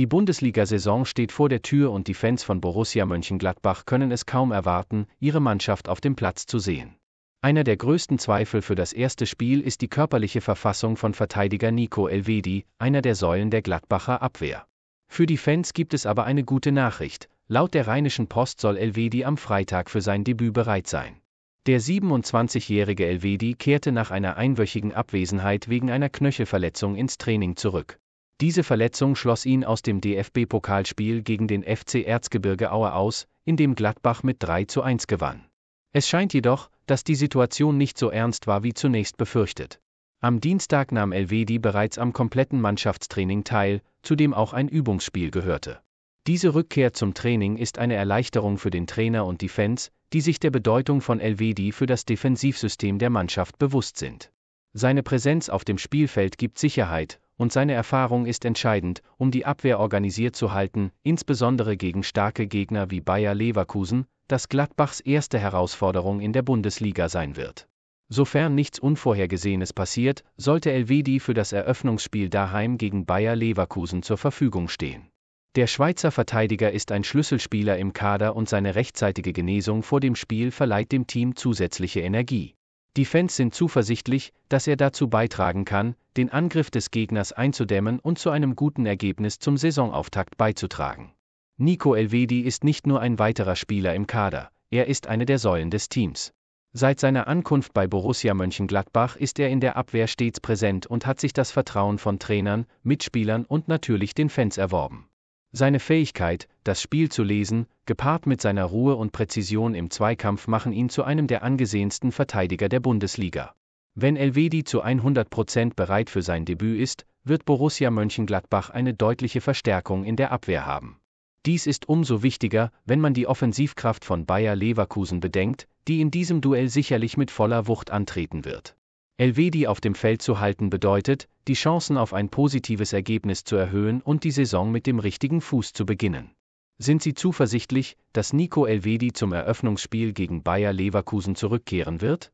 Die Bundesliga-Saison steht vor der Tür und die Fans von Borussia Mönchengladbach können es kaum erwarten, ihre Mannschaft auf dem Platz zu sehen. Einer der größten Zweifel für das erste Spiel ist die körperliche Verfassung von Verteidiger Nico Elvedi, einer der Säulen der Gladbacher Abwehr. Für die Fans gibt es aber eine gute Nachricht. Laut der Rheinischen Post soll Elvedi am Freitag für sein Debüt bereit sein. Der 27-jährige Elvedi kehrte nach einer einwöchigen Abwesenheit wegen einer Knöchelverletzung ins Training zurück. Diese Verletzung schloss ihn aus dem DFB-Pokalspiel gegen den FC Erzgebirge Aue aus, in dem Gladbach mit 3 zu 1 gewann. Es scheint jedoch, dass die Situation nicht so ernst war wie zunächst befürchtet. Am Dienstag nahm Elvedi bereits am kompletten Mannschaftstraining teil, zu dem auch ein Übungsspiel gehörte. Diese Rückkehr zum Training ist eine Erleichterung für den Trainer und die Fans, die sich der Bedeutung von Elvedi für das Defensivsystem der Mannschaft bewusst sind. Seine Präsenz auf dem Spielfeld gibt Sicherheit und seine Erfahrung ist entscheidend, um die Abwehr organisiert zu halten, insbesondere gegen starke Gegner wie Bayer Leverkusen, das Gladbachs erste Herausforderung in der Bundesliga sein wird. Sofern nichts Unvorhergesehenes passiert, sollte Elvedi für das Eröffnungsspiel daheim gegen Bayer Leverkusen zur Verfügung stehen. Der Schweizer Verteidiger ist ein Schlüsselspieler im Kader und seine rechtzeitige Genesung vor dem Spiel verleiht dem Team zusätzliche Energie. Die Fans sind zuversichtlich, dass er dazu beitragen kann, den Angriff des Gegners einzudämmen und zu einem guten Ergebnis zum Saisonauftakt beizutragen. Nico Elvedi ist nicht nur ein weiterer Spieler im Kader, er ist eine der Säulen des Teams. Seit seiner Ankunft bei Borussia Mönchengladbach ist er in der Abwehr stets präsent und hat sich das Vertrauen von Trainern, Mitspielern und natürlich den Fans erworben. Seine Fähigkeit, das Spiel zu lesen, gepaart mit seiner Ruhe und Präzision im Zweikampf machen ihn zu einem der angesehensten Verteidiger der Bundesliga. Wenn Elvedi zu 100% bereit für sein Debüt ist, wird Borussia Mönchengladbach eine deutliche Verstärkung in der Abwehr haben. Dies ist umso wichtiger, wenn man die Offensivkraft von Bayer Leverkusen bedenkt, die in diesem Duell sicherlich mit voller Wucht antreten wird. Elvedi auf dem Feld zu halten bedeutet, die Chancen auf ein positives Ergebnis zu erhöhen und die Saison mit dem richtigen Fuß zu beginnen. Sind Sie zuversichtlich, dass Nico Elvedi zum Eröffnungsspiel gegen Bayer Leverkusen zurückkehren wird?